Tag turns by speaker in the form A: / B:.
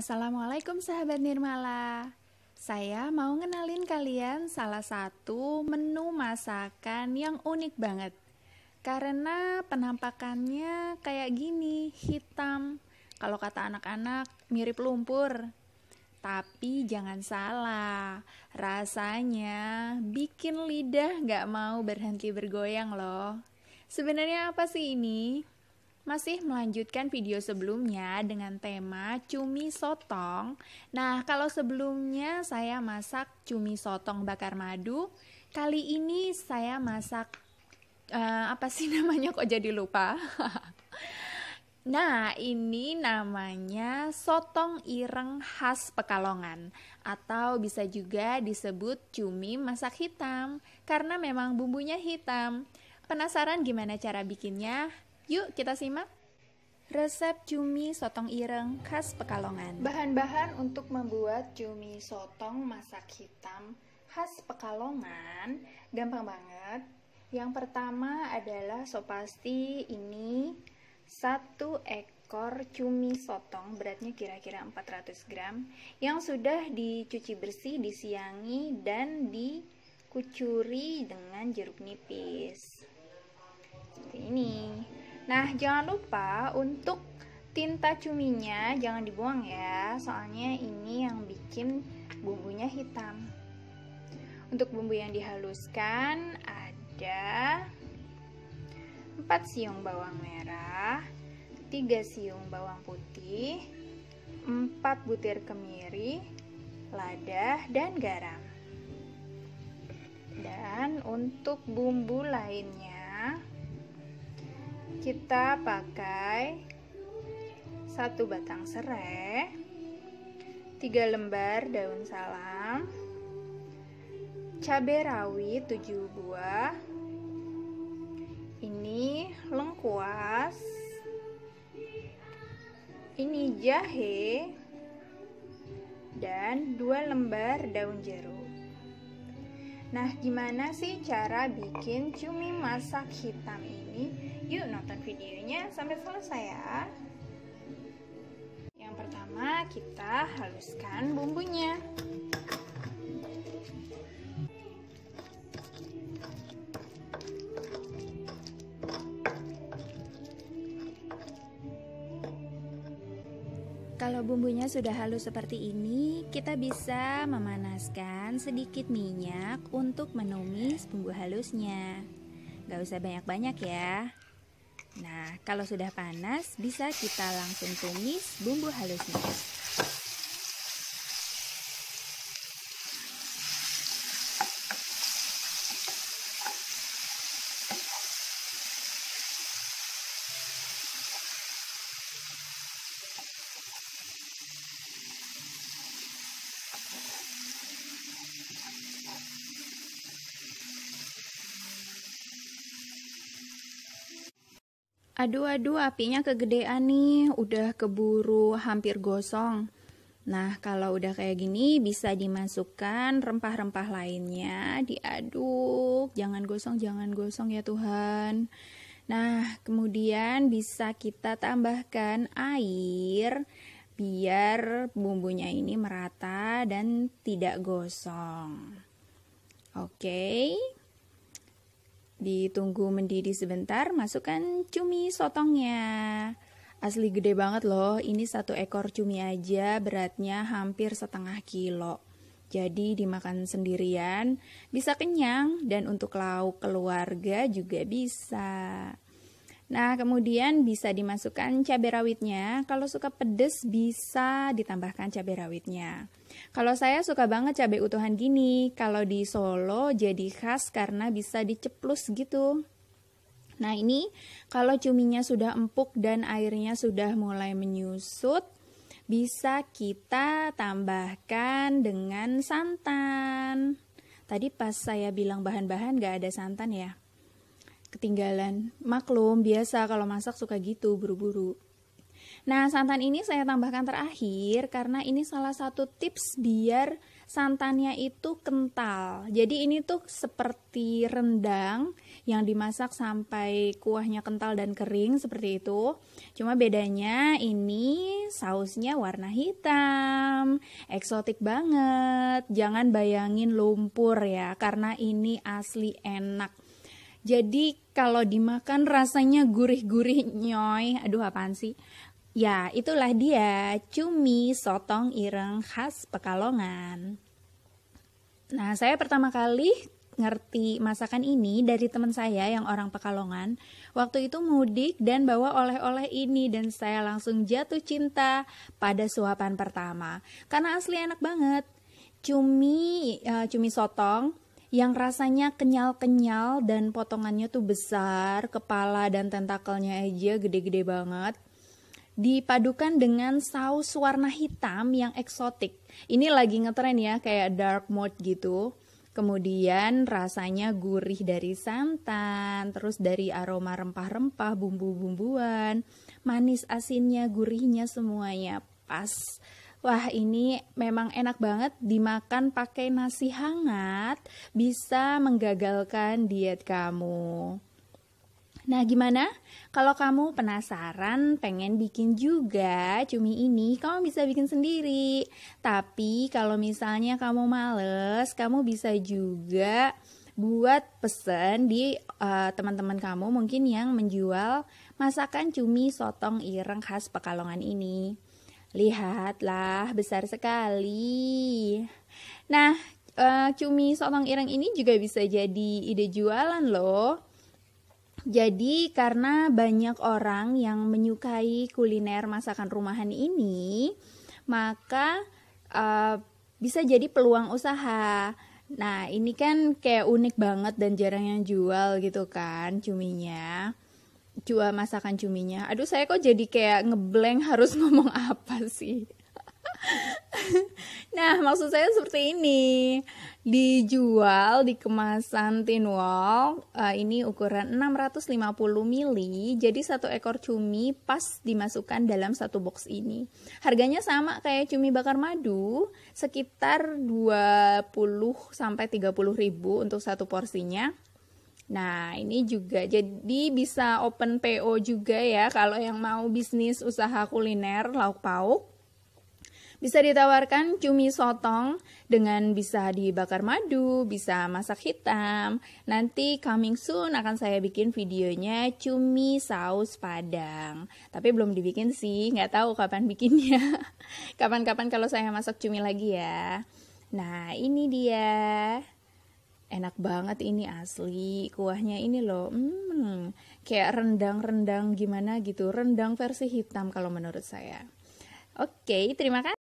A: Assalamualaikum sahabat Nirmala. Saya mau ngenalin kalian salah satu menu masakan yang unik banget. Karena penampakannya kayak gini, hitam. Kalau kata anak-anak, mirip lumpur. Tapi jangan salah, rasanya bikin lidah gak mau berhenti bergoyang loh. Sebenarnya apa sih ini? masih melanjutkan video sebelumnya dengan tema cumi sotong. Nah, kalau sebelumnya saya masak cumi sotong bakar madu, kali ini saya masak uh, apa sih namanya kok jadi lupa. Nah, ini namanya sotong ireng khas Pekalongan atau bisa juga disebut cumi masak hitam karena memang bumbunya hitam. Penasaran gimana cara bikinnya? Yuk kita simak. Resep cumi sotong ireng khas Pekalongan. Bahan-bahan untuk membuat cumi sotong masak hitam khas Pekalongan gampang banget. Yang pertama adalah sopasti ini satu ekor cumi sotong beratnya kira-kira 400 gram yang sudah dicuci bersih, disiangi dan dikucuri dengan jeruk nipis. Seperti ini. Nah, jangan lupa untuk tinta cuminya jangan dibuang ya, soalnya ini yang bikin bumbunya hitam. Untuk bumbu yang dihaluskan ada 4 siung bawang merah, 3 siung bawang putih, 4 butir kemiri, lada, dan garam. Dan untuk bumbu lainnya, kita pakai satu batang serai, tiga lembar daun salam, cabai rawit 7 buah, ini lengkuas, ini jahe, dan dua lembar daun jeruk. Nah, gimana sih cara bikin cumi masak hitam ini? Yuk nonton videonya sampai selesai ya. Yang pertama kita haluskan bumbunya. Kalau bumbunya sudah halus seperti ini, kita bisa memanaskan sedikit minyak untuk menumis bumbu halusnya. Gak usah banyak-banyak ya. Nah, kalau sudah panas, bisa kita langsung tumis bumbu halusnya. Aduh-aduh apinya kegedean nih, udah keburu hampir gosong. Nah, kalau udah kayak gini bisa dimasukkan rempah-rempah lainnya, diaduk. Jangan gosong, jangan gosong ya Tuhan. Nah, kemudian bisa kita tambahkan air biar bumbunya ini merata dan tidak gosong. Oke. Okay. Ditunggu mendidih sebentar, masukkan cumi sotongnya. Asli gede banget loh, ini satu ekor cumi aja beratnya hampir setengah kilo. Jadi dimakan sendirian, bisa kenyang dan untuk lauk keluarga juga bisa. Nah, kemudian bisa dimasukkan cabai rawitnya. Kalau suka pedes bisa ditambahkan cabai rawitnya. Kalau saya suka banget cabai utuhan gini. Kalau di Solo jadi khas karena bisa diceplus gitu. Nah, ini kalau cuminya sudah empuk dan airnya sudah mulai menyusut, bisa kita tambahkan dengan santan. Tadi pas saya bilang bahan-bahan gak ada santan ya ketinggalan. Maklum, biasa kalau masak suka gitu buru-buru. Nah, santan ini saya tambahkan terakhir karena ini salah satu tips biar santannya itu kental. Jadi ini tuh seperti rendang yang dimasak sampai kuahnya kental dan kering seperti itu. Cuma bedanya ini sausnya warna hitam. Eksotik banget. Jangan bayangin lumpur ya karena ini asli enak jadi kalau dimakan rasanya gurih-gurih nyoy. Aduh apaan sih? Ya, itulah dia cumi sotong ireng khas Pekalongan. Nah, saya pertama kali ngerti masakan ini dari teman saya yang orang Pekalongan. Waktu itu mudik dan bawa oleh-oleh ini dan saya langsung jatuh cinta pada suapan pertama. Karena asli enak banget. Cumi uh, cumi sotong yang rasanya kenyal-kenyal dan potongannya tuh besar, kepala dan tentakelnya aja gede-gede banget. Dipadukan dengan saus warna hitam yang eksotik. Ini lagi ngetren ya, kayak dark mode gitu. Kemudian rasanya gurih dari santan, terus dari aroma rempah-rempah, bumbu-bumbuan, manis asinnya, gurihnya semuanya pas Wah, ini memang enak banget dimakan pakai nasi hangat, bisa menggagalkan diet kamu. Nah, gimana? Kalau kamu penasaran, pengen bikin juga cumi ini, kamu bisa bikin sendiri. Tapi kalau misalnya kamu males, kamu bisa juga buat pesen di teman eh, teman-teman kamu mungkin yang menjual masakan cumi sotong ireng khas Pekalongan ini. Lihatlah, besar sekali. Nah, eh, cumi sotong ireng ini juga bisa jadi ide jualan loh. Jadi karena banyak orang yang menyukai kuliner masakan rumahan ini, maka uh, bisa jadi peluang usaha. Nah, ini kan kayak unik banget dan jarang yang jual gitu kan cuminya jual masakan cuminya. Aduh saya kok jadi kayak ngeblank harus ngomong apa sih. nah maksud saya seperti ini dijual di kemasan tin wall uh, eh, ini ukuran 650 mili jadi satu ekor cumi pas dimasukkan dalam satu box ini harganya sama kayak cumi bakar madu sekitar 20 sampai 30 ribu untuk satu porsinya Nah, ini juga jadi bisa open PO juga ya kalau yang mau bisnis usaha kuliner lauk pauk. Bisa ditawarkan cumi sotong dengan bisa dibakar madu, bisa masak hitam. Nanti coming soon akan saya bikin videonya cumi saus padang. Tapi belum dibikin sih, nggak tahu kapan bikinnya. Kapan-kapan kalau saya masak cumi lagi ya. Nah, ini dia enak banget ini asli kuahnya ini loh hmm, kayak rendang-rendang gimana gitu rendang versi hitam kalau menurut saya oke terima kasih